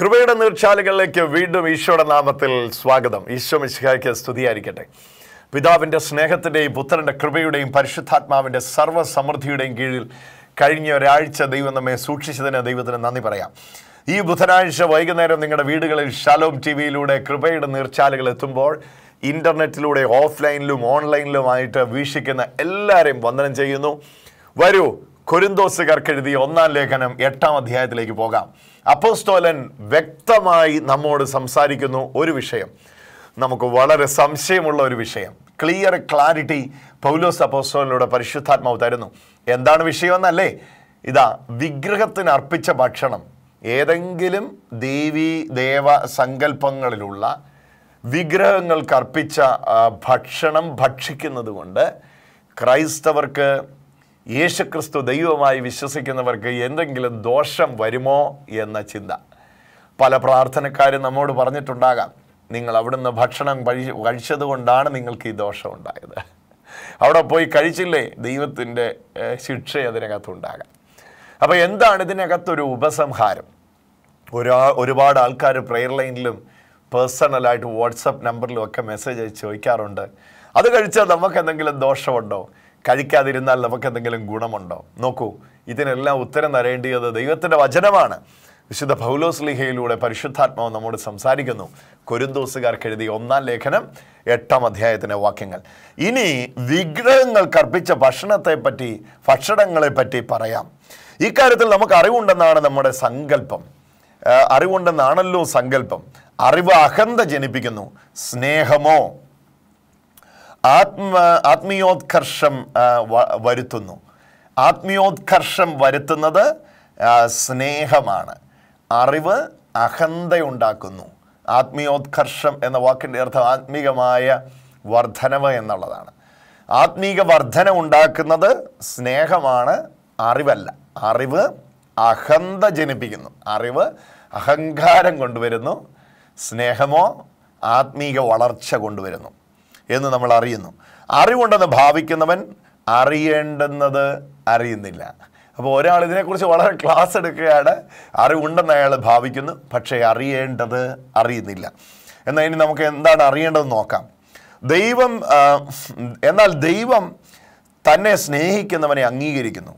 കൃപയുടെ നീർച്ചാലുകളിലേക്ക് വീണ്ടും ഈശോയുടെ നാമത്തിൽ സ്വാഗതം ഈശോ മിശിഹായ്ക്ക് സ്തുതിയായിരിക്കട്ടെ പിതാവിൻ്റെ സ്നേഹത്തിൻ്റെയും പുത്രൻ്റെ കൃപയുടെയും പരിശുദ്ധാത്മാവിൻ്റെ സർവ്വസമൃദ്ധിയുടെയും കീഴിൽ കഴിഞ്ഞ ഒരാഴ്ച ദൈവം നമ്മെ സൂക്ഷിച്ചതിന് ദൈവത്തിന് നന്ദി പറയാം ഈ ബുധനാഴ്ച വൈകുന്നേരം നിങ്ങളുടെ വീടുകളിൽ ഷാലോം ടി വിയിലൂടെ കൃപയുടെ നീർച്ചാലുകൾ എത്തുമ്പോൾ ഇൻ്റർനെറ്റിലൂടെ ഓഫ്ലൈനിലും ഓൺലൈനിലുമായിട്ട് വീക്ഷിക്കുന്ന എല്ലാവരെയും വന്ദനം ചെയ്യുന്നു വരൂ കൊരിന്തോസുകാർക്ക് എഴുതിയ ഒന്നാം ലേഖനം എട്ടാം അധ്യായത്തിലേക്ക് പോകാം അപ്പോസ്തോലൻ വ്യക്തമായി നമ്മോട് സംസാരിക്കുന്നു ഒരു വിഷയം നമുക്ക് വളരെ സംശയമുള്ള ഒരു വിഷയം ക്ലിയർ ക്ലാരിറ്റി പൗലോസ് അപ്പോസ്തോലിലൂടെ പരിശുദ്ധാത്മാവ് തരുന്നു എന്താണ് വിഷയമെന്നല്ലേ ഇതാ വിഗ്രഹത്തിന് അർപ്പിച്ച ഭക്ഷണം ഏതെങ്കിലും ദേവി ദേവ സങ്കല്പങ്ങളിലുള്ള വിഗ്രഹങ്ങൾക്ക് അർപ്പിച്ച ഭക്ഷണം ഭക്ഷിക്കുന്നത് കൊണ്ട് ക്രൈസ്തവർക്ക് യേശുക്രിസ്തു ദൈവമായി വിശ്വസിക്കുന്നവർക്ക് എന്തെങ്കിലും ദോഷം വരുമോ എന്ന ചിന്ത പല പ്രാർത്ഥനക്കാരും നമ്മോട് പറഞ്ഞിട്ടുണ്ടാകാം നിങ്ങൾ അവിടുന്ന് ഭക്ഷണം കഴി കഴിച്ചതുകൊണ്ടാണ് നിങ്ങൾക്ക് ഈ ദോഷം ഉണ്ടായത് അവിടെ പോയി കഴിച്ചില്ലേ ദൈവത്തിൻ്റെ ശിക്ഷ ഉണ്ടാകാം അപ്പോൾ എന്താണ് ഇതിനകത്തൊരു ഉപസംഹാരം ഒരാ ഒരുപാട് ആൾക്കാർ പ്രെയർ ലൈനിലും പേഴ്സണലായിട്ട് വാട്സപ്പ് നമ്പറിലും ഒക്കെ മെസ്സേജ് അയച്ച് ചോദിക്കാറുണ്ട് അത് കഴിച്ചാൽ നമുക്ക് എന്തെങ്കിലും ദോഷമുണ്ടോ കഴിക്കാതിരുന്നാൽ നമുക്കെന്തെങ്കിലും ഗുണമുണ്ടോ നോക്കൂ ഇതിനെല്ലാം ഉത്തരം തരേണ്ടിയത് ദൈവത്തിൻ്റെ വചനമാണ് വിശുദ്ധ പൗലോസ്ലിഹയിലൂടെ പരിശുദ്ധാത്മാവ് നമ്മോട് സംസാരിക്കുന്നു കൊരുന്തോസുകാർക്ക് എഴുതിയ ഒന്നാം ലേഖനം എട്ടാം അധ്യായത്തിൻ്റെ വാക്യങ്ങൾ ഇനി വിഗ്രഹങ്ങൾ കർപ്പിച്ച ഭക്ഷണത്തെപ്പറ്റി ഭക്ഷണങ്ങളെപ്പറ്റി പറയാം ഇക്കാര്യത്തിൽ നമുക്ക് അറിവുണ്ടെന്നാണ് നമ്മുടെ സങ്കല്പം അറിവുണ്ടെന്നാണല്ലോ സങ്കല്പം അറിവ് അഹന്ത ജനിപ്പിക്കുന്നു സ്നേഹമോ ആത്മ ആത്മീയോത്കർഷം വരുത്തുന്നു ആത്മീയോത്കർഷം വരുത്തുന്നത് സ്നേഹമാണ് അറിവ് അഹന്തയുണ്ടാക്കുന്നു ആത്മീയോത്കർഷം എന്ന വാക്കിൻ്റെ അർത്ഥം ആത്മീകമായ വർധനവ് എന്നുള്ളതാണ് ആത്മീക വർധന ഉണ്ടാക്കുന്നത് സ്നേഹമാണ് അറിവല്ല അറിവ് അഹന്ത ജനിപ്പിക്കുന്നു അറിവ് അഹങ്കാരം കൊണ്ടുവരുന്നു സ്നേഹമോ ആത്മീക വളർച്ച കൊണ്ടുവരുന്നു എന്ന് നമ്മൾ അറിയുന്നു അറിവുണ്ടെന്ന് ഭാവിക്കുന്നവൻ അറിയേണ്ടെന്നത് അറിയുന്നില്ല അപ്പോൾ ഒരാൾ ഇതിനെക്കുറിച്ച് വളരെ ക്ലാസ് എടുക്കുകയാണ് അറിവുണ്ടെന്ന് അയാൾ ഭാവിക്കുന്നു പക്ഷേ അറിയേണ്ടത് അറിയുന്നില്ല എന്നാൽ ഇനി നമുക്ക് എന്താണ് അറിയേണ്ടതെന്ന് നോക്കാം ദൈവം എന്നാൽ ദൈവം തന്നെ സ്നേഹിക്കുന്നവനെ അംഗീകരിക്കുന്നു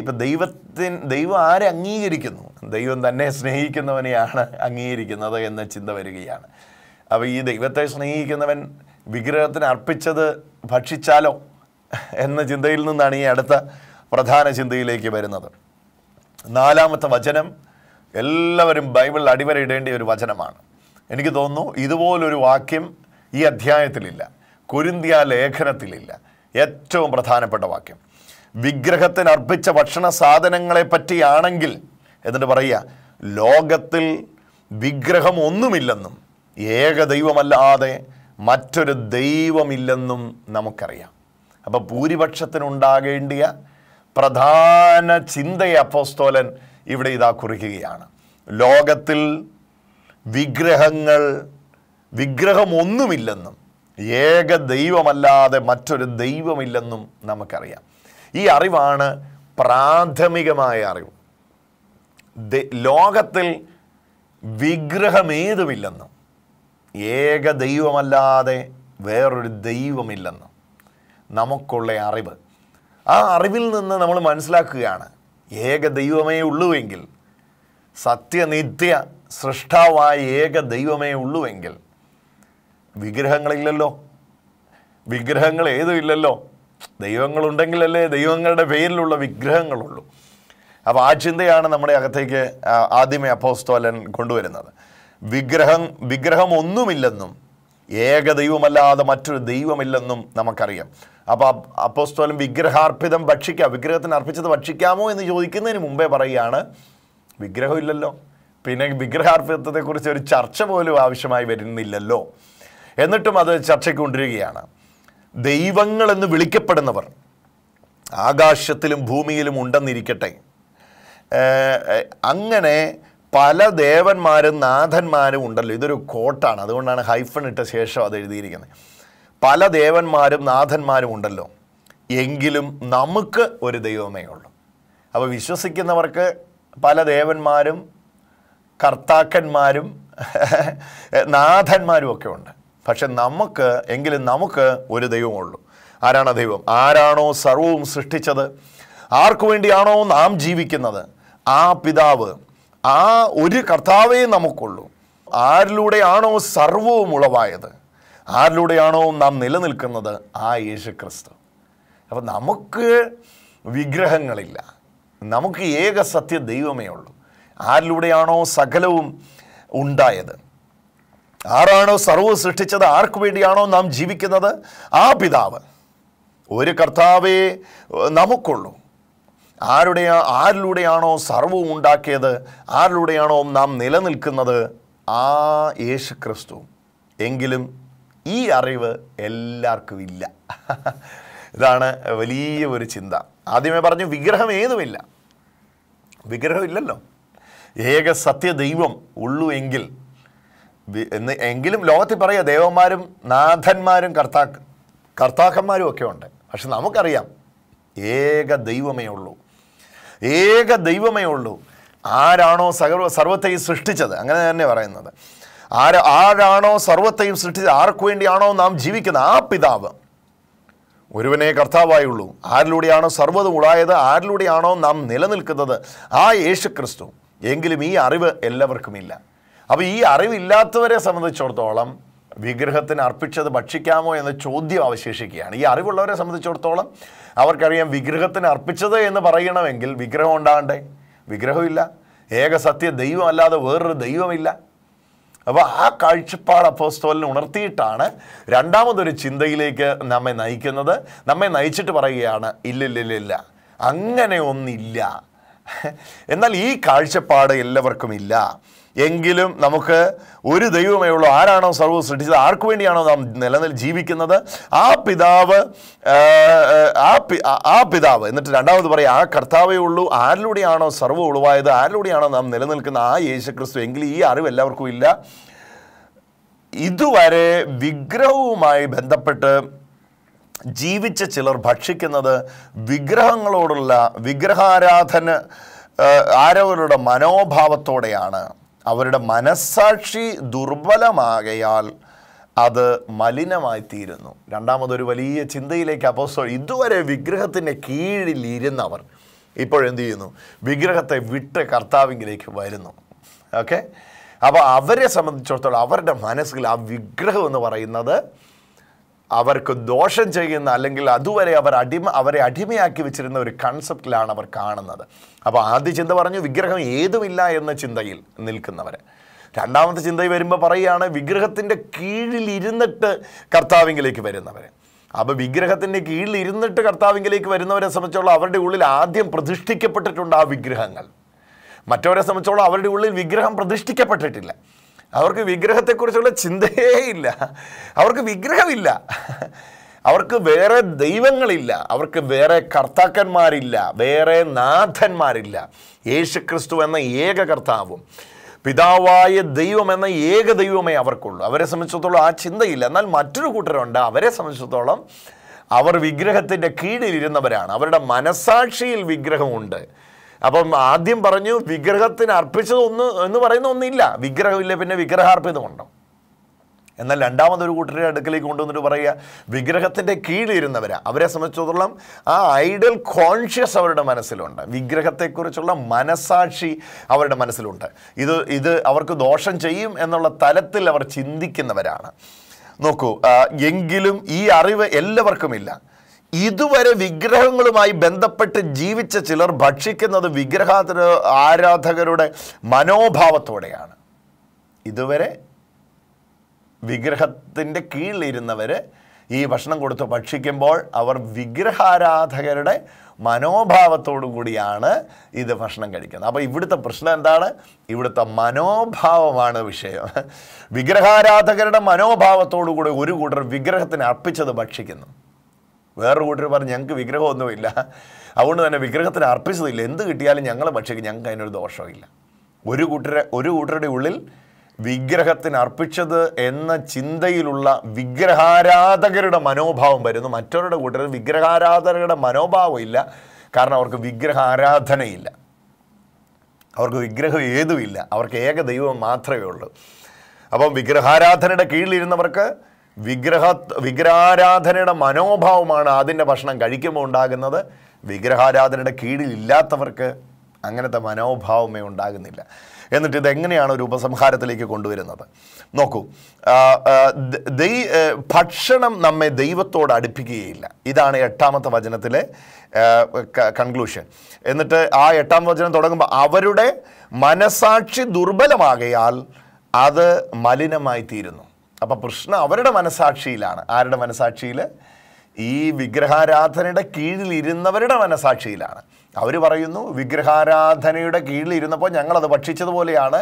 ഇപ്പം ദൈവത്തിന് ദൈവം ആരെ അംഗീകരിക്കുന്നു ദൈവം തന്നെ സ്നേഹിക്കുന്നവനെയാണ് അംഗീകരിക്കുന്നത് എന്ന ചിന്ത വരികയാണ് അപ്പോൾ ഈ ദൈവത്തെ സ്നേഹിക്കുന്നവൻ വിഗ്രഹത്തിന് അർപ്പിച്ചത് ഭക്ഷിച്ചാലോ എന്ന ചിന്തയിൽ നിന്നാണ് ഈ അടുത്ത പ്രധാന ചിന്തയിലേക്ക് വരുന്നത് നാലാമത്തെ വചനം എല്ലാവരും ബൈബിളിൽ അടിവരയിടേണ്ടിയ ഒരു വചനമാണ് എനിക്ക് തോന്നുന്നു ഇതുപോലൊരു വാക്യം ഈ അധ്യായത്തിലില്ല കുരുന്തിയ ലേഖനത്തിലില്ല ഏറ്റവും പ്രധാനപ്പെട്ട വാക്യം വിഗ്രഹത്തിന് അർപ്പിച്ച ഭക്ഷണ സാധനങ്ങളെ പറ്റിയാണെങ്കിൽ എന്നിട്ട് പറയുക ലോകത്തിൽ വിഗ്രഹം ഒന്നുമില്ലെന്നും ഏക ദൈവമല്ലാതെ മറ്റൊരു ദൈവമില്ലെന്നും നമുക്കറിയാം അപ്പോൾ ഭൂരിപക്ഷത്തിനുണ്ടാകേണ്ടിയ പ്രധാന ചിന്തയെ അപ്പോസ്തോലൻ ഇവിടെ ഇതാ കുറിക്കുകയാണ് ലോകത്തിൽ വിഗ്രഹങ്ങൾ വിഗ്രഹമൊന്നുമില്ലെന്നും ഏക ദൈവമല്ലാതെ മറ്റൊരു ദൈവമില്ലെന്നും നമുക്കറിയാം ഈ അറിവാണ് പ്രാഥമികമായ അറിവ് ലോകത്തിൽ വിഗ്രഹമേതുമില്ലെന്നും ഏക ദൈവമല്ലാതെ വേറൊരു ദൈവമില്ലെന്ന് നമുക്കുള്ള അറിവ് ആ അറിവിൽ നിന്ന് നമ്മൾ മനസ്സിലാക്കുകയാണ് ഏക ദൈവമേ ഉള്ളുവെങ്കിൽ സത്യനിത്യ സൃഷ്ടാവായ ഏക ദൈവമേ ഉള്ളുവെങ്കിൽ വിഗ്രഹങ്ങളില്ലല്ലോ വിഗ്രഹങ്ങൾ ഏതും ഇല്ലല്ലോ ദൈവങ്ങളുണ്ടെങ്കിലല്ലേ ദൈവങ്ങളുടെ പേരിലുള്ള വിഗ്രഹങ്ങളുള്ളൂ അപ്പോൾ ആ ചിന്തയാണ് നമ്മുടെ അകത്തേക്ക് ആദ്യമേ അപ്പോസ്തോലൻ കൊണ്ടുവരുന്നത് വിഗ്രഹം വിഗ്രഹം ഒന്നുമില്ലെന്നും ഏക ദൈവമല്ലാതെ മറ്റൊരു ദൈവമില്ലെന്നും നമുക്കറിയാം അപ്പോൾ അപ്പോസ്തോലം വിഗ്രഹാർപ്പിതം ഭക്ഷിക്കാം വിഗ്രഹത്തിന് അർപ്പിച്ചത് ഭക്ഷിക്കാമോ എന്ന് ചോദിക്കുന്നതിന് മുമ്പേ പറയുകയാണ് വിഗ്രഹമില്ലല്ലോ പിന്നെ വിഗ്രഹാർപ്പിതത്തെക്കുറിച്ച് ഒരു ചർച്ച പോലും ആവശ്യമായി വരുന്നില്ലല്ലോ എന്നിട്ടും അത് ചർച്ചയ്ക്ക് കൊണ്ടിരിക്കുകയാണ് ദൈവങ്ങളെന്ന് വിളിക്കപ്പെടുന്നവർ ആകാശത്തിലും ഭൂമിയിലും ഉണ്ടെന്നിരിക്കട്ടെ അങ്ങനെ പല ദേവന്മാരും നാഥന്മാരും ഉണ്ടല്ലോ ഇതൊരു കോട്ടാണ് അതുകൊണ്ടാണ് ഹൈഫൺ ഇട്ട ശേഷം അത് എഴുതിയിരിക്കുന്നത് പല ദേവന്മാരും നാഥന്മാരും ഉണ്ടല്ലോ എങ്കിലും നമുക്ക് ഒരു ദൈവമേ ഉള്ളൂ അപ്പോൾ വിശ്വസിക്കുന്നവർക്ക് പല ദേവന്മാരും കർത്താക്കന്മാരും നാഥന്മാരും ഒക്കെ ഉണ്ട് പക്ഷെ നമുക്ക് എങ്കിലും നമുക്ക് ഒരു ദൈവമുള്ളൂ ആരാണ് ദൈവം ആരാണോ സർവവും സൃഷ്ടിച്ചത് ആർക്കു വേണ്ടിയാണോ നാം ജീവിക്കുന്നത് ആ പിതാവ് ആ ഒരു കർത്താവേ നമുക്കുള്ളൂ ആരിലൂടെയാണോ സർവവും ഉളവായത് ആരിലൂടെയാണോ നാം നിലനിൽക്കുന്നത് ആ യേശു ക്രിസ്തു അപ്പം നമുക്ക് വിഗ്രഹങ്ങളില്ല നമുക്ക് ഏക സത്യ ദൈവമേ ഉള്ളൂ ആരിലൂടെയാണോ സകലവും ഉണ്ടായത് ആരാണോ സർവ്വ സൃഷ്ടിച്ചത് ആർക്കു വേണ്ടിയാണോ നാം ജീവിക്കുന്നത് ആ പിതാവ് ഒരു കർത്താവേ നമുക്കുള്ളൂ ആരുടെ ആരിലൂടെയാണോ സർവവും ഉണ്ടാക്കിയത് ആരിലൂടെയാണോ നാം നിലനിൽക്കുന്നത് ആ യേശു ക്രിസ്തു എങ്കിലും ഈ അറിവ് എല്ലാവർക്കും ഇല്ല ഇതാണ് വലിയ ഒരു ചിന്ത ആദ്യമേ പറഞ്ഞു വിഗ്രഹം ഏതുമില്ല വിഗ്രഹമില്ലല്ലോ ഏക സത്യ ദൈവം ഉള്ളൂ എങ്കിൽ എന്ന് എങ്കിലും ലോകത്തിൽ പറയുക ദേവന്മാരും നാഥന്മാരും കർത്താ കർത്താക്കന്മാരും ഒക്കെ ഉണ്ട് പക്ഷെ നമുക്കറിയാം ഏക ദൈവമേ ഉള്ളൂ ഏക ദൈവമേ ഉള്ളൂ ആരാണോ സർവ സർവത്തെയും സൃഷ്ടിച്ചത് അങ്ങനെ തന്നെ പറയുന്നത് ആര് ആരാണോ സർവത്തെയും സൃഷ്ടിച്ചത് ആർക്കു വേണ്ടിയാണോ നാം ജീവിക്കുന്നത് ആ പിതാവ് ഒരുവനെ കർത്താവായുള്ളൂ ആരിലൂടെയാണോ സർവ്വതും ഉളായത് ആരിലൂടെയാണോ നാം നിലനിൽക്കുന്നത് ആ യേശു ക്രിസ്തു എങ്കിലും ഈ അറിവ് എല്ലാവർക്കുമില്ല അപ്പോൾ ഈ അറിവില്ലാത്തവരെ സംബന്ധിച്ചിടത്തോളം വിഗ്രഹത്തിന് അർപ്പിച്ചത് ഭക്ഷിക്കാമോ എന്ന ചോദ്യം അവശേഷിക്കുകയാണ് ഈ അറിവുള്ളവരെ സംബന്ധിച്ചിടത്തോളം അവർക്കറിയാം വിഗ്രഹത്തിന് അർപ്പിച്ചത് എന്ന് പറയണമെങ്കിൽ വിഗ്രഹം ഉണ്ടാകണ്ടേ വിഗ്രഹമില്ല ഏകസത്യ ദൈവം അല്ലാതെ വേറൊരു ദൈവമില്ല അപ്പോൾ ആ കാഴ്ചപ്പാട് അപ്പോസ്തോലിനെ ഉണർത്തിയിട്ടാണ് രണ്ടാമതൊരു ചിന്തയിലേക്ക് നമ്മെ നയിക്കുന്നത് നമ്മെ നയിച്ചിട്ട് പറയുകയാണ് ഇല്ലില്ലില്ല അങ്ങനെ ഒന്നില്ല എന്നാൽ ഈ കാഴ്ചപ്പാട് എല്ലാവർക്കും ഇല്ല എങ്കിലും നമുക്ക് ഒരു ദൈവമേ ഉള്ളൂ ആരാണോ സർവ്വ സൃഷ്ടിച്ചത് ആർക്കു വേണ്ടിയാണോ നാം നിലനിൽ ജീവിക്കുന്നത് ആ പിതാവ് ആ ആ പിതാവ് എന്നിട്ട് രണ്ടാമത് പറയും ആ കർത്താവേ ഉള്ളൂ ആരിലൂടെയാണോ സർവ്വ ഉളവായത് ആരിലൂടെയാണോ നാം നിലനിൽക്കുന്ന ആ യേശു ക്രിസ്തു എങ്കിൽ ഈ അറിവ് എല്ലാവർക്കും ഇല്ല ഇതുവരെ വിഗ്രഹവുമായി ബന്ധപ്പെട്ട് ജീവിച്ച ചിലർ ഭക്ഷിക്കുന്നത് വിഗ്രഹങ്ങളോടുള്ള വിഗ്രഹാരാധന ആരവരുടെ മനോഭാവത്തോടെയാണ് അവരുടെ മനസ്സാക്ഷി ദുർബലമാകയാൽ അത് മലിനമായി തീരുന്നു രണ്ടാമതൊരു വലിയ ചിന്തയിലേക്ക് അപ്പോസോ ഇതുവരെ വിഗ്രഹത്തിൻ്റെ കീഴിലിരുന്നവർ ഇപ്പോഴെന്ത് ചെയ്യുന്നു വിഗ്രഹത്തെ വിട്ട് കർത്താവിങ്കിലേക്ക് വരുന്നു ഓക്കെ അപ്പോൾ അവരെ സംബന്ധിച്ചിടത്തോളം അവരുടെ മനസ്സിൽ ആ വിഗ്രഹം എന്ന് പറയുന്നത് അവർക്ക് ദോഷം ചെയ്യുന്ന അല്ലെങ്കിൽ അതുവരെ അവർ അടിമ അവരെ അടിമയാക്കി വെച്ചിരുന്ന ഒരു കൺസെപ്റ്റിലാണ് അവർ കാണുന്നത് അപ്പോൾ ആദ്യ ചിന്ത പറഞ്ഞു വിഗ്രഹം ഏതുമില്ല എന്ന ചിന്തയിൽ നിൽക്കുന്നവർ രണ്ടാമത്തെ ചിന്തയിൽ വരുമ്പോൾ പറയുകയാണ് വിഗ്രഹത്തിൻ്റെ കീഴിലിരുന്നിട്ട് കർത്താവിങ്കിലേക്ക് വരുന്നവർ അപ്പോൾ വിഗ്രഹത്തിൻ്റെ കീഴിലിരുന്നിട്ട് കർത്താവിങ്കിലേക്ക് വരുന്നവരെ സംബന്ധിച്ചോളം അവരുടെ ഉള്ളിൽ ആദ്യം പ്രതിഷ്ഠിക്കപ്പെട്ടിട്ടുണ്ട് ആ വിഗ്രഹങ്ങൾ മറ്റവരെ സംബന്ധിച്ചോളം അവരുടെ ഉള്ളിൽ വിഗ്രഹം പ്രതിഷ്ഠിക്കപ്പെട്ടിട്ടില്ല അവർക്ക് വിഗ്രഹത്തെക്കുറിച്ചുള്ള ചിന്തയേ ഇല്ല അവർക്ക് വിഗ്രഹമില്ല അവർക്ക് വേറെ ദൈവങ്ങളില്ല അവർക്ക് വേറെ കർത്താക്കന്മാരില്ല വേറെ നാഥന്മാരില്ല ക്രിസ്തു എന്ന ഏക കർത്താവും പിതാവായ ദൈവം എന്ന ഏക ദൈവമേ അവർക്കുള്ളൂ അവരെ സംബന്ധിച്ചിടത്തോളം ആ ചിന്തയില്ല എന്നാൽ മറ്റൊരു കൂട്ടരുണ്ട് അവരെ സംബന്ധിച്ചിടത്തോളം അവർ വിഗ്രഹത്തിൻ്റെ കീഴിലിരുന്നവരാണ് അവരുടെ മനസാക്ഷിയിൽ വിഗ്രഹമുണ്ട് അപ്പം ആദ്യം പറഞ്ഞു വിഗ്രഹത്തിന് അർപ്പിച്ചത് ഒന്ന് എന്ന് പറയുന്ന ഒന്നില്ല വിഗ്രഹമില്ല പിന്നെ വിഗ്രഹാർപ്പിതം ഉണ്ടോ എന്നാൽ രണ്ടാമതൊരു കൂട്ടരുടെ അടുക്കലേക്ക് കൊണ്ടുവന്നിട്ട് പറയുക വിഗ്രഹത്തിൻ്റെ കീഴിലിരുന്നവരാ അവരെ സംബന്ധിച്ചിടത്തോളം ആ ഐഡൽ കോൺഷ്യസ് അവരുടെ മനസ്സിലുണ്ട് വിഗ്രഹത്തെക്കുറിച്ചുള്ള മനസാക്ഷി അവരുടെ മനസ്സിലുണ്ട് ഇത് ഇത് അവർക്ക് ദോഷം ചെയ്യും എന്നുള്ള തലത്തിൽ അവർ ചിന്തിക്കുന്നവരാണ് നോക്കൂ എങ്കിലും ഈ അറിവ് എല്ലാവർക്കുമില്ല ഇതുവരെ വിഗ്രഹങ്ങളുമായി ബന്ധപ്പെട്ട് ജീവിച്ച ചിലർ ഭക്ഷിക്കുന്നത് വിഗ്രഹ ആരാധകരുടെ മനോഭാവത്തോടെയാണ് ഇതുവരെ വിഗ്രഹത്തിൻ്റെ കീഴിലിരുന്നവർ ഈ ഭക്ഷണം കൊടുത്ത് ഭക്ഷിക്കുമ്പോൾ അവർ വിഗ്രഹാരാധകരുടെ മനോഭാവത്തോടു കൂടിയാണ് ഇത് ഭക്ഷണം കഴിക്കുന്നത് അപ്പോൾ ഇവിടുത്തെ പ്രശ്നം എന്താണ് ഇവിടുത്തെ മനോഭാവമാണ് വിഷയം വിഗ്രഹാരാധകരുടെ മനോഭാവത്തോടു കൂടി ഒരു കൂട്ടർ വിഗ്രഹത്തിന് അർപ്പിച്ചത് ഭക്ഷിക്കുന്നു വേറൊരു കൂട്ടർ പറഞ്ഞ് ഞങ്ങൾക്ക് വിഗ്രഹമൊന്നുമില്ല അതുകൊണ്ട് തന്നെ വിഗ്രഹത്തിന് അർപ്പിച്ചതില്ല എന്ത് കിട്ടിയാലും ഞങ്ങളെ പക്ഷേ ഞങ്ങൾക്ക് അതിനൊരു ദോഷമില്ല ഒരു കൂട്ടരെ ഒരു കൂട്ടരുടെ ഉള്ളിൽ വിഗ്രഹത്തിന് അർപ്പിച്ചത് എന്ന ചിന്തയിലുള്ള വിഗ്രഹാരാധകരുടെ മനോഭാവം വരുന്നു മറ്റവരുടെ കൂട്ടർ വിഗ്രഹാരാധകരുടെ മനോഭാവം ഇല്ല കാരണം അവർക്ക് വിഗ്രഹ ആരാധനയില്ല അവർക്ക് വിഗ്രഹം ഏതുമില്ല അവർക്ക് ഏക ദൈവം മാത്രമേ ഉള്ളൂ അപ്പം വിഗ്രഹാരാധനയുടെ കീഴിലിരുന്നവർക്ക് വിഗ്രഹ വിഗ്രഹാരാധനയുടെ മനോഭാവമാണ് അതിൻ്റെ ഭക്ഷണം കഴിക്കുമ്പോൾ ഉണ്ടാകുന്നത് വിഗ്രഹാരാധനയുടെ കീഴിലില്ലാത്തവർക്ക് അങ്ങനത്തെ മനോഭാവമേ ഉണ്ടാകുന്നില്ല എന്നിട്ട് ഇതെങ്ങനെയാണ് ഒരു ഉപസംഹാരത്തിലേക്ക് കൊണ്ടുവരുന്നത് നോക്കൂ ദൈ ഭക്ഷണം നമ്മെ ദൈവത്തോട് അടുപ്പിക്കുകയില്ല ഇതാണ് എട്ടാമത്തെ വചനത്തിലെ കൺക്ലൂഷൻ എന്നിട്ട് ആ എട്ടാം വചനം തുടങ്ങുമ്പോൾ അവരുടെ മനസാക്ഷി ദുർബലമാകയാൽ അത് മലിനമായി തീരുന്നു അപ്പം കൃഷ്ണ അവരുടെ മനസാക്ഷിയിലാണ് ആരുടെ മനസാക്ഷിയിൽ ഈ വിഗ്രഹാരാധനയുടെ കീഴിലിരുന്നവരുടെ മനസാക്ഷിയിലാണ് അവർ പറയുന്നു വിഗ്രഹാരാധനയുടെ കീഴിലിരുന്നപ്പോൾ ഞങ്ങളത് ഭക്ഷിച്ചതുപോലെയാണ്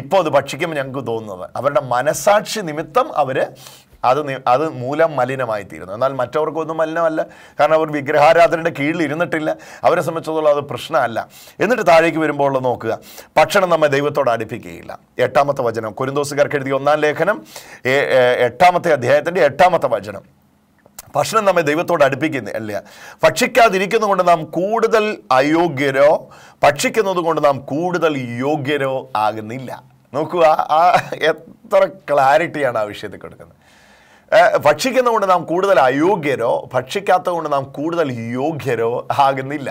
ഇപ്പോൾ അത് ഭക്ഷിക്കുമ്പോൾ ഞങ്ങൾക്ക് തോന്നുന്നത് അവരുടെ മനസാക്ഷി നിമിത്തം അവർ അത് അത് മൂലം മലിനമായി തീരുന്നു എന്നാൽ മറ്റവർക്കൊന്നും മലിനമല്ല കാരണം അവർ വിഗ്രഹാരാധനയുടെ കീഴിൽ ഇരുന്നിട്ടില്ല അവരെ സംബന്ധിച്ചിടത്തോളം അത് പ്രശ്നമല്ല എന്നിട്ട് താഴേക്ക് വരുമ്പോൾ നോക്കുക ഭക്ഷണം നമ്മെ ദൈവത്തോട് അടുപ്പിക്കുകയില്ല എട്ടാമത്തെ വചനം കുരുന്തോസുകാർക്ക് എഴുതിയ ഒന്നാം ലേഖനം എട്ടാമത്തെ അധ്യായത്തിൻ്റെ എട്ടാമത്തെ വചനം ഭക്ഷണം നമ്മെ ദൈവത്തോട് അല്ല ഭക്ഷിക്കാതിരിക്കുന്നത് കൊണ്ട് നാം കൂടുതൽ അയോഗ്യരോ ഭക്ഷിക്കുന്നത് കൊണ്ട് നാം കൂടുതൽ യോഗ്യരോ ആകുന്നില്ല നോക്കുക ആ എത്ര ക്ലാരിറ്റിയാണ് ആ വിഷയത്തിൽ കൊടുക്കുന്നത് ഭക്ഷിക്കുന്നതുകൊണ്ട് നാം കൂടുതൽ അയോഗ്യരോ ഭക്ഷിക്കാത്തതുകൊണ്ട് നാം കൂടുതൽ യോഗ്യരോ ആകുന്നില്ല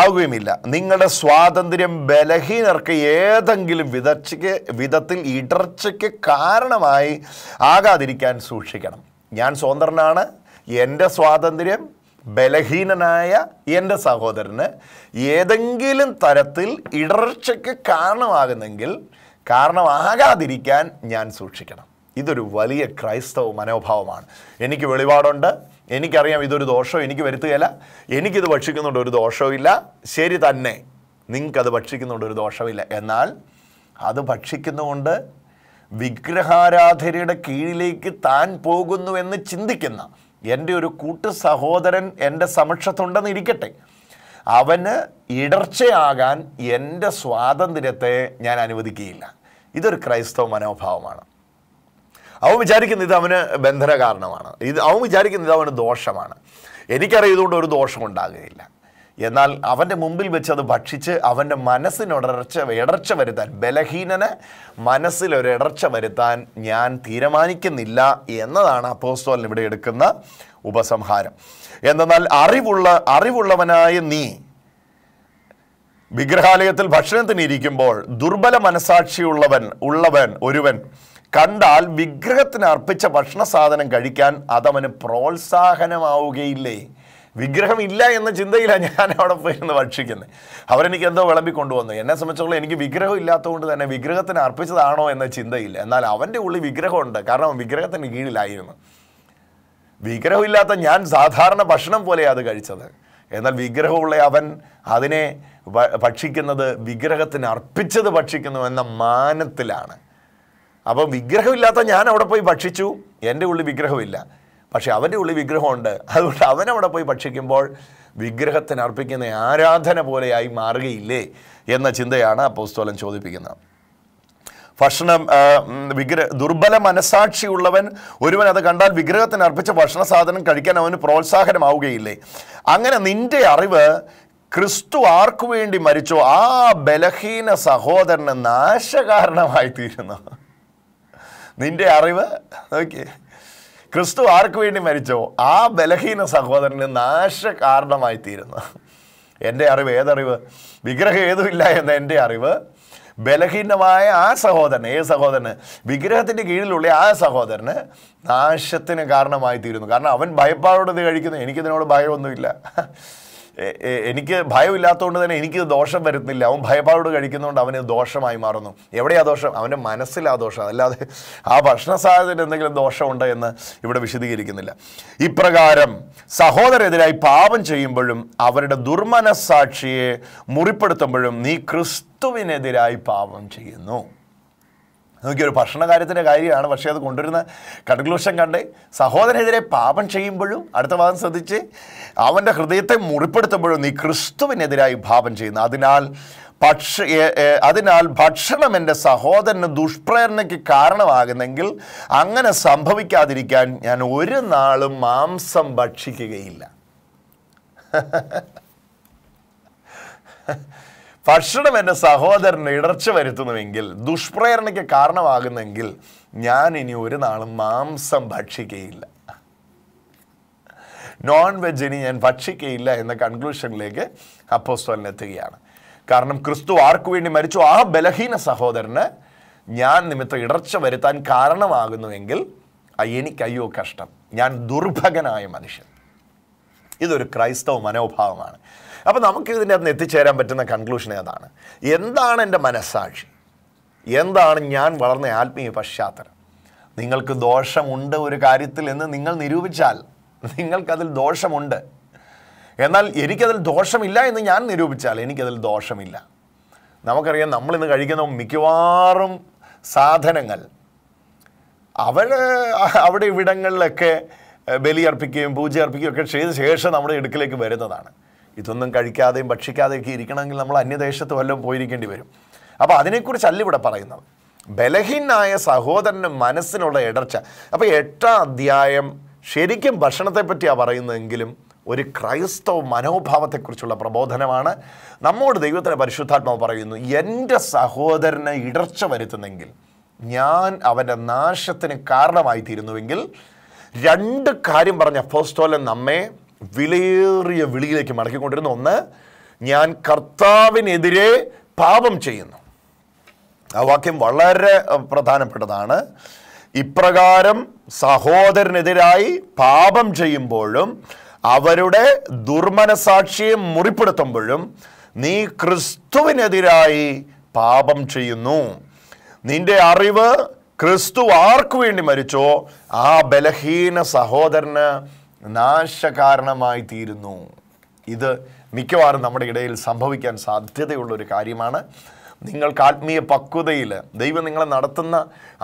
ആകുകയുമില്ല നിങ്ങളുടെ സ്വാതന്ത്ര്യം ബലഹീനർക്ക് ഏതെങ്കിലും വിതച്ചയ്ക്ക് വിധത്തിൽ ഇടർച്ചയ്ക്ക് കാരണമായി ആകാതിരിക്കാൻ സൂക്ഷിക്കണം ഞാൻ സ്വതന്ത്രനാണ് എൻ്റെ സ്വാതന്ത്ര്യം ബലഹീനനായ എൻ്റെ സഹോദരന് ഏതെങ്കിലും തരത്തിൽ ഇടർച്ചയ്ക്ക് കാരണമാകുന്നെങ്കിൽ കാരണമാകാതിരിക്കാൻ ഞാൻ സൂക്ഷിക്കണം ഇതൊരു വലിയ ക്രൈസ്തവ മനോഭാവമാണ് എനിക്ക് വെളിപാടുണ്ട് എനിക്കറിയാം ഇതൊരു ദോഷവും എനിക്ക് വരുത്തുകയില്ല എനിക്കിത് ഭക്ഷിക്കുന്നുണ്ട് ഒരു ദോഷവുമില്ല ശരി തന്നെ നിങ്ങൾക്കത് ഭക്ഷിക്കുന്നുണ്ട് ഒരു ദോഷമില്ല എന്നാൽ അത് ഭക്ഷിക്കുന്നതുകൊണ്ട് വിഗ്രഹാരാധനയുടെ കീഴിലേക്ക് താൻ പോകുന്നുവെന്ന് ചിന്തിക്കുന്ന എൻ്റെ ഒരു കൂട്ടു സഹോദരൻ എൻ്റെ സമക്ഷത്തുണ്ടെന്ന് ഇരിക്കട്ടെ അവന് ഇടർച്ചയാകാൻ എൻ്റെ സ്വാതന്ത്ര്യത്തെ ഞാൻ അനുവദിക്കുകയില്ല ഇതൊരു ക്രൈസ്തവ മനോഭാവമാണ് അവൻ വിചാരിക്കുന്നത് ഇത് അവന് ബന്ധന കാരണമാണ് ഇത് അവൻ വിചാരിക്കുന്നത് ഇത് അവന് ദോഷമാണ് എനിക്കറിയാം ഒരു ദോഷം ഉണ്ടാകുകയില്ല എന്നാൽ അവൻ്റെ മുമ്പിൽ വെച്ച് അത് ഭക്ഷിച്ച് അവൻ്റെ മനസ്സിനൊടർച്ച ഇടർച്ച വരുത്താൻ ബലഹീനന് മനസ്സിലൊരിടർച്ച ഇടർച്ച വരുത്താൻ ഞാൻ തീരുമാനിക്കുന്നില്ല എന്നതാണ് അപ്പോസ്തോലൻ ഇവിടെ എടുക്കുന്ന ഉപസംഹാരം എന്തെന്നാൽ അറിവുള്ള അറിവുള്ളവനായ നീ വിഗ്രഹാലയത്തിൽ ഭക്ഷണത്തിനിരിക്കുമ്പോൾ ദുർബല മനസാക്ഷിയുള്ളവൻ ഉള്ളവൻ ഒരുവൻ കണ്ടാൽ വിഗ്രഹത്തിന് അർപ്പിച്ച ഭക്ഷണ സാധനം കഴിക്കാൻ അതവന് പ്രോത്സാഹനമാവുകയില്ലേ വിഗ്രഹമില്ല എന്ന ചിന്തയിലാണ് ഞാൻ അവിടെ പോയി ഇന്ന് ഭക്ഷിക്കുന്നത് അവരെനിക്ക് എന്തോ വിളമ്പി കൊണ്ടുവന്നു എന്നെ സംബന്ധിച്ചോളം എനിക്ക് വിഗ്രഹം ഇല്ലാത്തതുകൊണ്ട് തന്നെ വിഗ്രഹത്തിന് അർപ്പിച്ചതാണോ എന്ന ചിന്തയില്ല എന്നാൽ അവൻ്റെ ഉള്ളിൽ വിഗ്രഹമുണ്ട് കാരണം വിഗ്രഹത്തിന് കീഴിലായിരുന്നു വിഗ്രഹമില്ലാത്ത ഞാൻ സാധാരണ ഭക്ഷണം പോലെയാണ് അത് കഴിച്ചത് എന്നാൽ വിഗ്രഹമുള്ള അവൻ അതിനെ ഭക്ഷിക്കുന്നത് വിഗ്രഹത്തിന് അർപ്പിച്ചത് ഭക്ഷിക്കുന്നു എന്ന മാനത്തിലാണ് അപ്പം വിഗ്രഹമില്ലാത്ത ഞാൻ അവിടെ പോയി ഭക്ഷിച്ചു എൻ്റെ ഉള്ളിൽ വിഗ്രഹമില്ല പക്ഷേ അവൻ്റെ ഉള്ളിൽ വിഗ്രഹമുണ്ട് അതുകൊണ്ട് അവനവിടെ പോയി ഭക്ഷിക്കുമ്പോൾ വിഗ്രഹത്തിന് അർപ്പിക്കുന്ന ആരാധന പോലെയായി മാറുകയില്ലേ എന്ന ചിന്തയാണ് അപ്പോസ്തോലൻ ചോദിപ്പിക്കുന്നത് ഭക്ഷണം വിഗ്ര ദുർബല മനസാക്ഷിയുള്ളവൻ ഒരുവൻ അത് കണ്ടാൽ വിഗ്രഹത്തിന് അർപ്പിച്ച ഭക്ഷണ സാധനം കഴിക്കാൻ അവന് പ്രോത്സാഹനമാവുകയില്ലേ അങ്ങനെ നിന്റെ അറിവ് ക്രിസ്തു ആർക്കു വേണ്ടി മരിച്ചോ ആ ബലഹീന സഹോദരന് നാശകാരണമായി തീരുന്നു നിന്റെ അറിവ് നോക്കിയേ ക്രിസ്തു ആർക്ക് വേണ്ടി മരിച്ചോ ആ ബലഹീന സഹോദരന് നാശകാരണമായി തീരുന്നു എൻ്റെ അറിവ് ഏതറിവ് വിഗ്രഹം ഏതുമില്ല എന്ന എൻ്റെ അറിവ് ബലഹീനമായ ആ സഹോദരൻ ഏ സഹോദരന് വിഗ്രഹത്തിൻ്റെ കീഴിലുള്ള ആ സഹോദരന് നാശത്തിന് കാരണമായി തീരുന്നു കാരണം അവൻ ഇത് കഴിക്കുന്നു എനിക്കിതിനോട് ഭയമൊന്നുമില്ല എനിക്ക് ഭയമില്ലാത്തതുകൊണ്ട് തന്നെ എനിക്ക് ദോഷം വരുന്നില്ല അവൻ ഭയപ്പാടോട് കഴിക്കുന്നതുകൊണ്ട് അവന് ദോഷമായി മാറുന്നു എവിടെയാ ദോഷം അവൻ്റെ മനസ്സിലാ ദോഷം അല്ലാതെ ആ ഭക്ഷണ സാധനത്തിന് എന്തെങ്കിലും ദോഷമുണ്ട് എന്ന് ഇവിടെ വിശദീകരിക്കുന്നില്ല ഇപ്രകാരം സഹോദരെതിരായി പാപം ചെയ്യുമ്പോഴും അവരുടെ ദുർമനസാക്ഷിയെ മുറിപ്പെടുത്തുമ്പോഴും നീ ക്രിസ്തുവിനെതിരായി പാപം ചെയ്യുന്നു നോക്കിയ ഭക്ഷണ കാര്യത്തിൻ്റെ കാര്യമാണ് പക്ഷേ അത് കൊണ്ടുവരുന്ന കൺക്ലൂഷൻ കണ്ട് സഹോദരനെതിരെ പാപം ചെയ്യുമ്പോഴും അടുത്ത വാദം ശ്രദ്ധിച്ച് അവൻ്റെ ഹൃദയത്തെ മുറിപ്പെടുത്തുമ്പോഴും നീ ക്രിസ്തുവിനെതിരായി പാപം ചെയ്യുന്നു അതിനാൽ ഭക്ഷ അതിനാൽ ഭക്ഷണം എൻ്റെ സഹോദരന് ദുഷ്പ്രേരണയ്ക്ക് കാരണമാകുന്നെങ്കിൽ അങ്ങനെ സംഭവിക്കാതിരിക്കാൻ ഞാൻ ഒരു നാളും മാംസം ഭക്ഷിക്കുകയില്ല ഭക്ഷണം എൻ്റെ സഹോദരന് ഇടർച്ച വരുത്തുന്നുവെങ്കിൽ ദുഷ്പ്രേരണയ്ക്ക് കാരണമാകുന്നെങ്കിൽ ഞാൻ ഇനി ഒരു നാളും മാംസം ഭക്ഷിക്കുകയില്ല നോൺ വെജ് ഇനി ഞാൻ ഭക്ഷിക്കുകയില്ല എന്ന കൺക്ലൂഷനിലേക്ക് അപ്പോസ്തോലിനെത്തുകയാണ് കാരണം ക്രിസ്തു ആർക്കു വേണ്ടി മരിച്ചു ആ ബലഹീന സഹോദരന് ഞാൻ നിമിത്തം ഇടർച്ച വരുത്താൻ കാരണമാകുന്നുവെങ്കിൽ എനിക്ക് അയ്യോ കഷ്ടം ഞാൻ ദുർഭകനായ മനുഷ്യൻ ഇതൊരു ക്രൈസ്തവ മനോഭാവമാണ് അപ്പോൾ നമുക്ക് ഇതിൻ്റെ അകത്ത് എത്തിച്ചേരാൻ പറ്റുന്ന കൺക്ലൂഷൻ ഏതാണ് എന്താണ് എൻ്റെ മനസ്സാക്ഷി എന്താണ് ഞാൻ വളർന്ന ആത്മീയ പശ്ചാത്തലം നിങ്ങൾക്ക് ദോഷമുണ്ട് ഒരു കാര്യത്തിൽ എന്ന് നിങ്ങൾ നിരൂപിച്ചാൽ നിങ്ങൾക്കതിൽ ദോഷമുണ്ട് എന്നാൽ എനിക്കതിൽ ദോഷമില്ല എന്ന് ഞാൻ നിരൂപിച്ചാൽ എനിക്കതിൽ ദോഷമില്ല നമുക്കറിയാം നമ്മളിന്ന് കഴിക്കുന്ന മിക്കവാറും സാധനങ്ങൾ അവർ അവിടെ ഇവിടങ്ങളിലൊക്കെ ബലിയർപ്പിക്കുകയും പൂജയർപ്പിക്കുകയും ഒക്കെ ചെയ്ത ശേഷം നമ്മുടെ ഇടുക്കിലേക്ക് വരുന്നതാണ് ഇതൊന്നും കഴിക്കാതെയും ഭക്ഷിക്കാതെയൊക്കെ ഇരിക്കണമെങ്കിൽ നമ്മൾ അന്യദേശത്ത് വല്ലതും പോയിരിക്കേണ്ടി വരും അപ്പോൾ അതിനെക്കുറിച്ച് അല്ല ഇവിടെ പറയുന്നത് ബലഹീനായ സഹോദരൻ്റെ മനസ്സിനുള്ള ഇടർച്ച അപ്പോൾ എട്ടാം അധ്യായം ശരിക്കും ഭക്ഷണത്തെപ്പറ്റിയാണ് പറയുന്നതെങ്കിലും ഒരു ക്രൈസ്തവ മനോഭാവത്തെക്കുറിച്ചുള്ള പ്രബോധനമാണ് നമ്മോട് ദൈവത്തിൻ്റെ പരിശുദ്ധാത്മാവ് പറയുന്നു എൻ്റെ സഹോദരനെ ഇടർച്ച വരുത്തുന്നെങ്കിൽ ഞാൻ അവൻ്റെ നാശത്തിന് കാരണമായി തീരുന്നുവെങ്കിൽ രണ്ട് കാര്യം പറഞ്ഞ ഫോസ്റ്റോലൻ നമ്മെ വിലയേറിയ വിളിയിലേക്ക് മടക്കിക്കൊണ്ടിരുന്ന ഒന്ന് ഞാൻ കർത്താവിനെതിരെ പാപം ചെയ്യുന്നു ആ വാക്യം വളരെ പ്രധാനപ്പെട്ടതാണ് ഇപ്രകാരം സഹോദരനെതിരായി പാപം ചെയ്യുമ്പോഴും അവരുടെ ദുർമനസാക്ഷിയെ മുറിപ്പെടുത്തുമ്പോഴും നീ ക്രിസ്തുവിനെതിരായി പാപം ചെയ്യുന്നു നിന്റെ അറിവ് ക്രിസ്തു ആർക്കു വേണ്ടി മരിച്ചോ ആ ബലഹീന സഹോദരന് നാശകാരണമായി തീരുന്നു ഇത് മിക്കവാറും നമ്മുടെ ഇടയിൽ സംഭവിക്കാൻ സാധ്യതയുള്ള ഒരു കാര്യമാണ് നിങ്ങൾക്ക് ആത്മീയ പക്വതയിൽ ദൈവം നിങ്ങളെ നടത്തുന്ന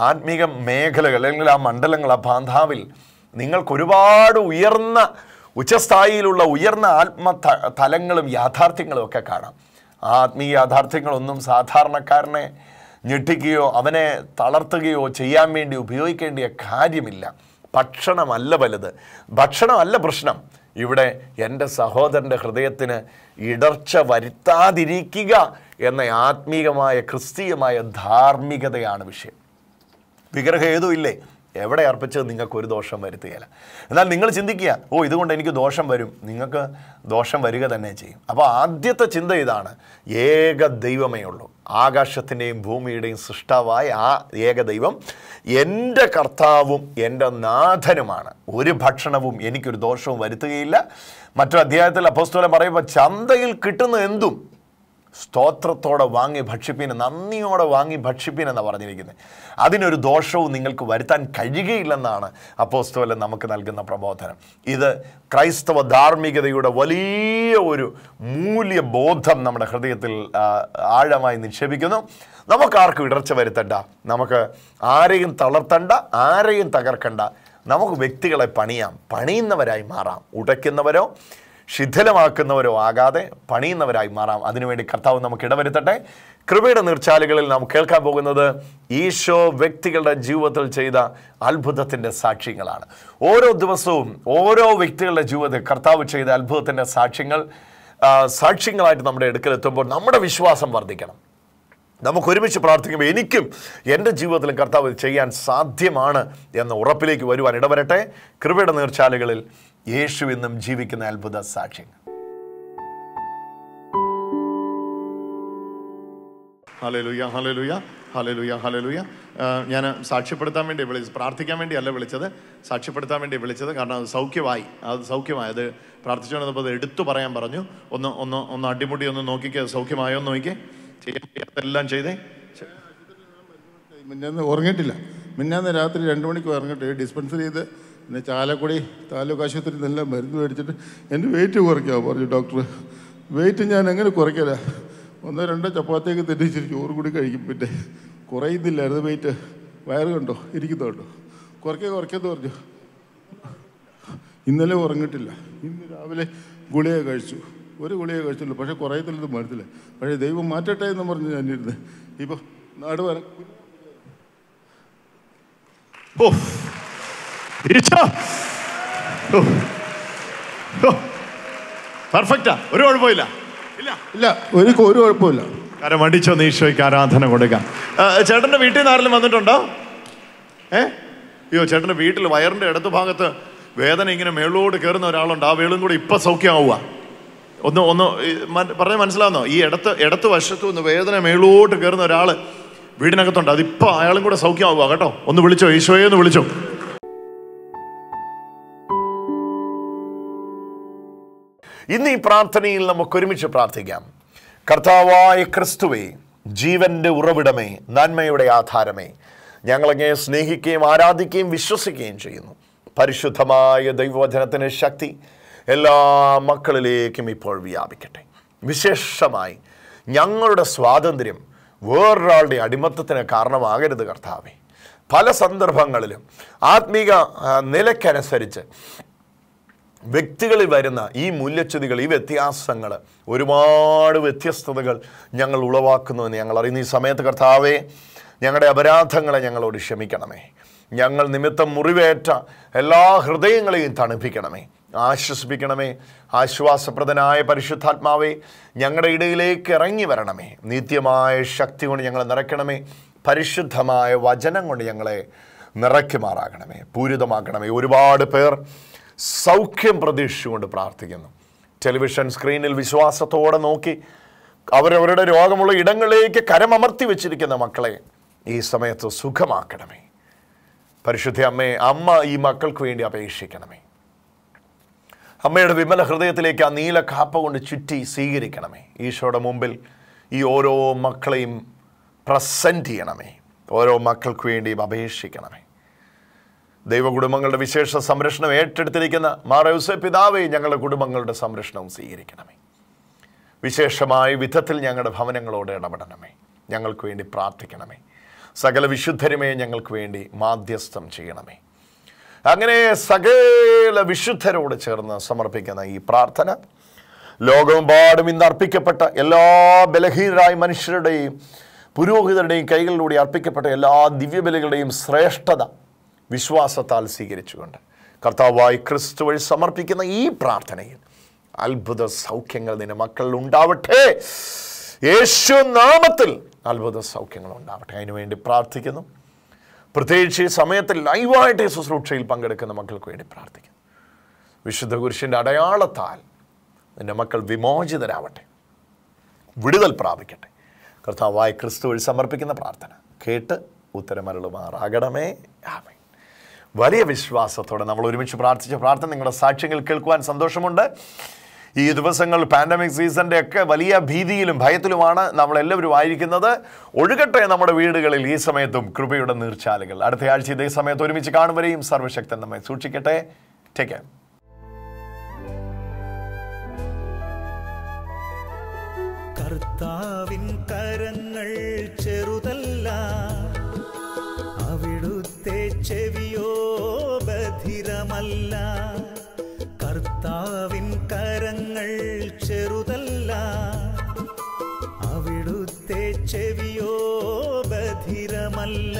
ആത്മീക മേഖലകൾ അല്ലെങ്കിൽ ആ മണ്ഡലങ്ങൾ ആ ബാന്ധാവിൽ നിങ്ങൾക്ക് ഒരുപാട് ഉയർന്ന ഉച്ചസ്ഥായിയിലുള്ള ഉയർന്ന ആത്മ തലങ്ങളും യാഥാർത്ഥ്യങ്ങളും ഒക്കെ കാണാം ആ ആത്മീയ യാഥാർത്ഥ്യങ്ങളൊന്നും സാധാരണക്കാരനെ ഞെട്ടിക്കുകയോ അവനെ തളർത്തുകയോ ചെയ്യാൻ വേണ്ടി ഉപയോഗിക്കേണ്ടിയ കാര്യമില്ല ഭക്ഷണമല്ല വലുത് ഭക്ഷണമല്ല പ്രശ്നം ഇവിടെ എൻ്റെ സഹോദരൻ്റെ ഹൃദയത്തിന് ഇടർച്ച വരുത്താതിരിക്കുക എന്ന ആത്മീകമായ ക്രിസ്തീയമായ ധാർമ്മികതയാണ് വിഷയം ഏതുമില്ലേ എവിടെ അർപ്പിച്ചത് നിങ്ങൾക്ക് ഒരു ദോഷം വരുത്തുകയില്ല എന്നാൽ നിങ്ങൾ ചിന്തിക്കുക ഓ ഇതുകൊണ്ട് എനിക്ക് ദോഷം വരും നിങ്ങൾക്ക് ദോഷം വരിക തന്നെ ചെയ്യും അപ്പോൾ ആദ്യത്തെ ചിന്ത ഇതാണ് ഏക ദൈവമേ ഉള്ളു ആകാശത്തിൻ്റെയും ഭൂമിയുടെയും സൃഷ്ടാവായ ആ ഏകദൈവം എൻ്റെ കർത്താവും എൻ്റെ നാഥനുമാണ് ഒരു ഭക്ഷണവും എനിക്കൊരു ദോഷവും വരുത്തുകയില്ല മറ്റൊരു അധ്യായത്തിൽ അപ്പോസ്തോലം പറയുമ്പോൾ ചന്തയിൽ കിട്ടുന്ന എന്തും സ്തോത്രത്തോടെ വാങ്ങി ഭക്ഷിപ്പീൻ നന്ദിയോടെ വാങ്ങി എന്നാണ് പറഞ്ഞിരിക്കുന്നത് അതിനൊരു ദോഷവും നിങ്ങൾക്ക് വരുത്താൻ കഴിയുകയില്ലെന്നാണ് അപ്പോസ്തോലൻ നമുക്ക് നൽകുന്ന പ്രബോധനം ഇത് ക്രൈസ്തവ ധാർമ്മികതയുടെ വലിയ ഒരു മൂല്യബോധം നമ്മുടെ ഹൃദയത്തിൽ ആഴമായി നിക്ഷേപിക്കുന്നു നമുക്കാർക്കും ഇടർച്ച വരുത്തണ്ട നമുക്ക് ആരെയും തളർത്തണ്ട ആരെയും തകർക്കണ്ട നമുക്ക് വ്യക്തികളെ പണിയാം പണിയുന്നവരായി മാറാം ഉടയ്ക്കുന്നവരോ ശിഥിലമാക്കുന്നവരോ ആകാതെ പണിയുന്നവരായി മാറാം അതിനുവേണ്ടി കർത്താവ് നമുക്ക് ഇടവരുത്തട്ടെ കൃപയുടെ നീർച്ചാലുകളിൽ നാം കേൾക്കാൻ പോകുന്നത് ഈശോ വ്യക്തികളുടെ ജീവിതത്തിൽ ചെയ്ത അത്ഭുതത്തിൻ്റെ സാക്ഷ്യങ്ങളാണ് ഓരോ ദിവസവും ഓരോ വ്യക്തികളുടെ ജീവിതത്തിൽ കർത്താവ് ചെയ്ത അത്ഭുതത്തിൻ്റെ സാക്ഷ്യങ്ങൾ സാക്ഷ്യങ്ങളായിട്ട് നമ്മുടെ എടുക്കലെത്തുമ്പോൾ നമ്മുടെ വിശ്വാസം വർദ്ധിക്കണം നമുക്ക് ഒരുമിച്ച് പ്രാർത്ഥിക്കുമ്പോൾ എനിക്കും എൻ്റെ ജീവിതത്തിലും കർത്താവ് ചെയ്യാൻ സാധ്യമാണ് എന്ന ഉറപ്പിലേക്ക് വരുവാൻ ഇടവരട്ടെ കൃപയുടെ നീർച്ചാലുകളിൽ യേശു ഇന്നും ജീവിക്കുന്ന അത്ഭുത സാക്ഷ്യങ്ങൾ ഹലലുയ ഹലലുയ ഹലലുയ ഹലലുയ ഞാൻ സാക്ഷ്യപ്പെടുത്താൻ വേണ്ടി വിളിച്ചത് പ്രാർത്ഥിക്കാൻ വേണ്ടിയല്ല വിളിച്ചത് സാക്ഷ്യപ്പെടുത്താൻ വേണ്ടി വിളിച്ചത് കാരണം അത് സൗഖ്യമായി അത് സൗഖ്യമായി അത് പ്രാർത്ഥിച്ചുകൊണ്ടിരുന്നപ്പോൾ അത് എടുത്തു പറയാൻ പറഞ്ഞു ഒന്ന് ഒന്ന് ഒന്ന് അടിമുടി ഒന്ന് നോക്കിക്കേ സൗഖ്യമായോ എന്ന് നോക്കിക്കേ ചെയ്യാൻ ചെയ്തേ മിന്നാന്ന് ഉറങ്ങിയിട്ടില്ല മിന്നാന്ന് രാത്രി രണ്ട് മണിക്ക് ഉറങ്ങിയിട്ട് ഡിസ്പെൻസറി ചെയ്ത് പിന്നെ ചാലക്കുടി താലൂക്ക് ആശുപത്രിയിൽ എല്ലാം മരുന്ന് മേടിച്ചിട്ട് എൻ്റെ വെയിറ്റ് കുറയ്ക്കാമോ പറഞ്ഞു ഡോക്ടർ വെയിറ്റ് ഞാൻ എങ്ങനെ കുറയ്ക്കല ഒന്നോ രണ്ടോ ചപ്പാത്തിയൊക്കെ തെറ്റിച്ചിരി ചോറ് കൂടി കഴിക്കും പിന്നെ കുറയുന്നില്ലായിരുന്നു വെയിറ്റ് വയറ് കണ്ടോ ഇരിക്കുന്നുണ്ടോ കുറയ്ക്കുക കുറയ്ക്കാന്ന് പറഞ്ഞു ഇന്നലെ ഉറങ്ങിട്ടില്ല ഇന്ന് രാവിലെ ഗുളിക കഴിച്ചു ഒരു ഗുളിയെ പക്ഷെ പക്ഷേ കുറയത്തില്ലെന്ന് മരുത്തില്ല പക്ഷേ ദൈവം മാറ്റട്ടെ എന്ന് പറഞ്ഞ് ഞാനിരുന്ന് ഇപ്പോൾ നാട് വരാൻ പെർഫെക്റ്റാ ഒരു കുഴപ്പമില്ല ഇല്ല ഇല്ല ഒരു ഒരു കുഴപ്പമില്ല കാരണം ഈശോയ്ക്ക് ആരാധന കൊടുക്കാം ചേട്ടൻ്റെ വീട്ടിൽ നിന്ന് ആരെങ്കിലും വന്നിട്ടുണ്ടോ ഏ അയ്യോ ചേട്ടൻ്റെ വീട്ടിൽ വയറിൻ്റെ ഇടതു ഭാഗത്ത് വേദന ഇങ്ങനെ മേളോട് കയറുന്ന ഒരാളുണ്ട് ആ വേളും കൂടെ ഇപ്പം സൗഖ്യമാവുക ഒന്ന് ഒന്ന് പറഞ്ഞ് മനസ്സിലാവുന്നോ ഈ ഇടത്ത് ഇടത്ത് വശത്തു നിന്ന് വേദന മേളോട്ട് കയറുന്ന ഒരാൾ വീടിനകത്തുണ്ട് അതിപ്പോൾ അയാളും കൂടെ സൗഖ്യമാകുക കേട്ടോ ഒന്ന് വിളിച്ചോ ഈശോയെ ഒന്ന് വിളിച്ചോ ഇന്ന് ഈ പ്രാർത്ഥനയിൽ നമുക്ക് ഒരുമിച്ച് പ്രാർത്ഥിക്കാം കർത്താവായ ക്രിസ്തുവേ ജീവന്റെ ഉറവിടമേ നന്മയുടെ ആധാരമേ ഞങ്ങളങ്ങനെ സ്നേഹിക്കുകയും ആരാധിക്കുകയും വിശ്വസിക്കുകയും ചെയ്യുന്നു പരിശുദ്ധമായ ദൈവവചനത്തിന് ശക്തി എല്ലാ മക്കളിലേക്കും ഇപ്പോൾ വ്യാപിക്കട്ടെ വിശേഷമായി ഞങ്ങളുടെ സ്വാതന്ത്ര്യം വേറൊരാളുടെ അടിമത്തത്തിന് കാരണമാകരുത് കർത്താവേ പല സന്ദർഭങ്ങളിലും ആത്മീക നിലയ്ക്കനുസരിച്ച് വ്യക്തികളിൽ വരുന്ന ഈ മൂല്യച്യുതികൾ ഈ വ്യത്യാസങ്ങൾ ഒരുപാട് വ്യത്യസ്തതകൾ ഞങ്ങൾ ഉളവാക്കുന്നുവെന്ന് ഞങ്ങൾ അറിയുന്ന ഈ സമയത്ത് കർത്താവേ ഞങ്ങളുടെ അപരാധങ്ങളെ ഞങ്ങളോട് ക്ഷമിക്കണമേ ഞങ്ങൾ നിമിത്തം മുറിവേറ്റ എല്ലാ ഹൃദയങ്ങളെയും തണുപ്പിക്കണമേ ആശ്വസിപ്പിക്കണമേ ആശ്വാസപ്രദനായ പരിശുദ്ധാത്മാവേ ഞങ്ങളുടെ ഇടയിലേക്ക് ഇറങ്ങി വരണമേ നിത്യമായ ശക്തി കൊണ്ട് ഞങ്ങളെ നിറയ്ക്കണമേ പരിശുദ്ധമായ വചനം കൊണ്ട് ഞങ്ങളെ നിറയ്ക്കുമാറാകണമേ പൂരിതമാക്കണമേ ഒരുപാട് പേർ സൗഖ്യം പ്രതീക്ഷിച്ചുകൊണ്ട് പ്രാർത്ഥിക്കുന്നു ടെലിവിഷൻ സ്ക്രീനിൽ വിശ്വാസത്തോടെ നോക്കി അവരവരുടെ രോഗമുള്ള ഇടങ്ങളിലേക്ക് കരമർത്തി വെച്ചിരിക്കുന്ന മക്കളെ ഈ സമയത്ത് സുഖമാക്കണമേ പരിശുദ്ധ അമ്മേ അമ്മ ഈ മക്കൾക്ക് വേണ്ടി അപേക്ഷിക്കണമേ അമ്മയുടെ വിമല ഹൃദയത്തിലേക്ക് ആ നീല കാപ്പ കൊണ്ട് ചുറ്റി സ്വീകരിക്കണമേ ഈശോയുടെ മുമ്പിൽ ഈ ഓരോ മക്കളെയും പ്രസൻറ്റ് ചെയ്യണമേ ഓരോ മക്കൾക്ക് വേണ്ടിയും അപേക്ഷിക്കണമേ ദൈവകുടുംബങ്ങളുടെ വിശേഷ സംരക്ഷണം ഏറ്റെടുത്തിരിക്കുന്ന മാറൗസ പിതാവേ ഞങ്ങളുടെ കുടുംബങ്ങളുടെ സംരക്ഷണവും സ്വീകരിക്കണമേ വിശേഷമായ വിധത്തിൽ ഞങ്ങളുടെ ഭവനങ്ങളോട് ഇടപെടണമേ ഞങ്ങൾക്ക് വേണ്ടി പ്രാർത്ഥിക്കണമേ സകല വിശുദ്ധരുമേ ഞങ്ങൾക്ക് വേണ്ടി മാധ്യസ്ഥം ചെയ്യണമേ അങ്ങനെ സകല വിശുദ്ധരോട് ചേർന്ന് സമർപ്പിക്കുന്ന ഈ പ്രാർത്ഥന ലോകമെമ്പാടും ഇന്ന് അർപ്പിക്കപ്പെട്ട എല്ലാ ബലഹീനരായ മനുഷ്യരുടെയും പുരോഹിതരുടെയും കൈകളിലൂടെ അർപ്പിക്കപ്പെട്ട എല്ലാ ദിവ്യബലികളുടെയും ശ്രേഷ്ഠത വിശ്വാസത്താൽ സ്വീകരിച്ചുകൊണ്ട് കർത്താവായി ക്രിസ്തു വഴി സമർപ്പിക്കുന്ന ഈ പ്രാർത്ഥനയിൽ അത്ഭുത സൗഖ്യങ്ങൾ നിന്റെ മക്കളിൽ ഉണ്ടാവട്ടെ യേശു നാമത്തിൽ അത്ഭുത സൗഖ്യങ്ങൾ ഉണ്ടാവട്ടെ അതിനുവേണ്ടി പ്രാർത്ഥിക്കുന്നു പ്രത്യേകിച്ച് ഈ സമയത്ത് ലൈവായിട്ട് ഈ ശുശ്രൂക്ഷയിൽ പങ്കെടുക്കുന്ന മക്കൾക്ക് വേണ്ടി പ്രാർത്ഥിക്കുന്നു വിശുദ്ധ കുരിശിൻ്റെ അടയാളത്താൽ നിൻ്റെ മക്കൾ വിമോചിതരാവട്ടെ വിടുതൽ പ്രാപിക്കട്ടെ കർത്താവായ ക്രിസ്തു വഴി സമർപ്പിക്കുന്ന പ്രാർത്ഥന കേട്ട് ഉത്തരമരളുമാറാകണമേ ആമേ വലിയ വിശ്വാസത്തോടെ നമ്മൾ ഒരുമിച്ച് പ്രാർത്ഥിച്ച പ്രാർത്ഥന നിങ്ങളുടെ സാക്ഷ്യങ്ങൾ കേൾക്കുവാൻ സന്തോഷമുണ്ട് ഈ ദിവസങ്ങൾ പാൻഡമിക് സീസണിൻ്റെ ഒക്കെ വലിയ ഭീതിയിലും ഭയത്തിലുമാണ് നമ്മളെല്ലാവരും ആയിരിക്കുന്നത് ഒഴുകട്ടെ നമ്മുടെ വീടുകളിൽ ഈ സമയത്തും കൃപയുടെ നീർച്ചാലുകൾ അടുത്ത ആഴ്ച ഇതേ സമയത്ത് ഒരുമിച്ച് കാണുവരെയും സർവശക്തൻ നമ്മെ സൂക്ഷിക്കട്ടെ ടേക്ക് കെയർ കർത്താവിൻ കരങ്ങൾ ചെറുതല്ല അവിടുത്തെ ചെവിയോ ബധിരമല്ല കർത്താവിൻ കരങ്ങൾ ചെറുതല്ല അവിടുത്തെ ചെവിയോ ബധിരമല്ല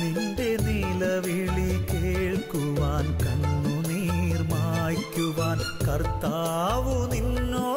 നിന്റെ നിലവിളി കേൾക്കുവാൻ കണ്ണുനീർ മായ്ക്കുവാൻ കർത്താവു നിന്നോ